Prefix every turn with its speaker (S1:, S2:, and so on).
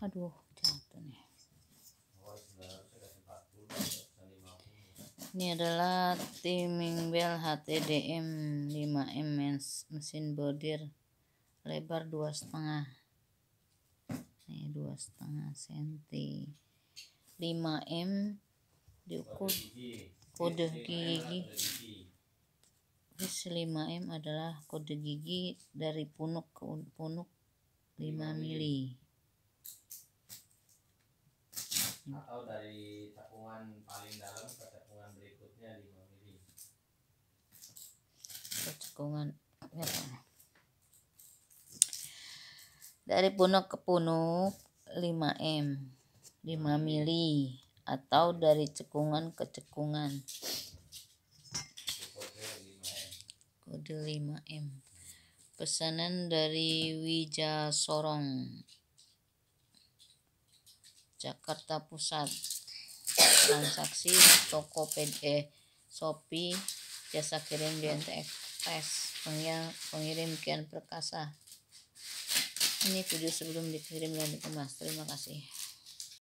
S1: aduh jatuh nih ini adalah timing bell HTDM 5M mesin bodir lebar dua setengah ini dua setengah senti 5M diukur kode gigi terus 5M adalah kode gigi dari punuk ke punuk 5 mili atau dari cekungan paling dalam ke cekungan berikutnya 5 mili ke cekungan ya, dari punuk ke punuk 5 m 5 mili atau dari cekungan ke cekungan kode 5 m pesanan dari Wija Sorong Jakarta Pusat transaksi toko eh, Shopee jasa kirim di Express pengirim, pengirim kian perkasa ini video sebelum dikirim dan dikemas terima kasih